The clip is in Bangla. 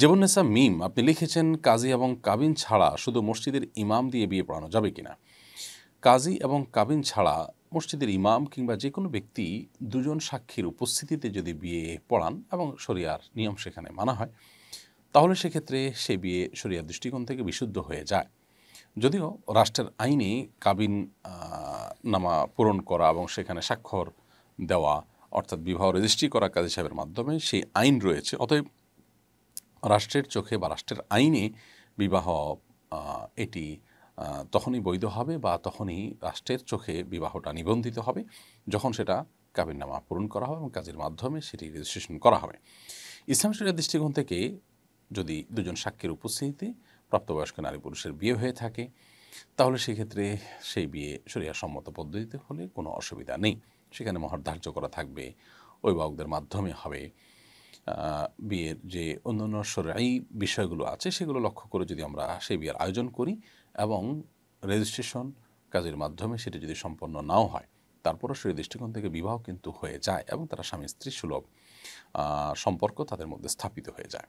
জীবননেসা মিম আপনি লিখেছেন কাজী এবং কাবিন ছাড়া শুধু মসজিদের ইমাম দিয়ে বিয়ে পড়ানো যাবে কিনা কাজী এবং কাবিন ছাড়া মসজিদের ইমাম কিংবা যে কোনো ব্যক্তি দুজন সাক্ষীর উপস্থিতিতে যদি বিয়ে পড়ান এবং শরিয়ার নিয়ম সেখানে মানা হয় তাহলে সেক্ষেত্রে সে বিয়ে শরিয়ার দৃষ্টিকোণ থেকে বিশুদ্ধ হয়ে যায় যদিও রাষ্ট্রের আইনে কাবিন নামা পূরণ করা এবং সেখানে স্বাক্ষর দেওয়া অর্থাৎ বিবাহ রেজিস্ট্রি করা কাজী সাহেবের মাধ্যমে সেই আইন রয়েছে অতএব রাষ্ট্রের চোখে বা রাষ্ট্রের আইনে বিবাহ এটি তখনই বৈধ হবে বা তখনই রাষ্ট্রের চোখে বিবাহটা নিবন্ধিত হবে যখন সেটা কাবির নামা পূরণ করা হবে এবং কাজের মাধ্যমে সেটি রেজিস্ট্রেশন করা হবে ইসলাম শরীরের দৃষ্টিকোণ থেকে যদি দুজন সাক্ষীর উপস্থিতিতে প্রাপ্তবয়স্ক নারী পুরুষের বিয়ে হয়ে থাকে তাহলে সেক্ষেত্রে সেই বিয়ে সম্মত পদ্ধতিতে হলে কোনো অসুবিধা নেই সেখানে মহার ধার্য করা থাকবে অভিভাবকদের মাধ্যমে হবে বিয়ের যে অন্যান্য সরাই বিষয়গুলো আছে সেগুলো লক্ষ্য করে যদি আমরা সেই বিয়ের আয়োজন করি এবং রেজিস্ট্রেশন কাজের মাধ্যমে সেটা যদি সম্পন্ন নাও হয় তারপরও সেই দৃষ্টিকোণ থেকে বিবাহ কিন্তু হয়ে যায় এবং তারা স্বামী স্ত্রী সুলভ সম্পর্ক তাদের মধ্যে স্থাপিত হয়ে যায়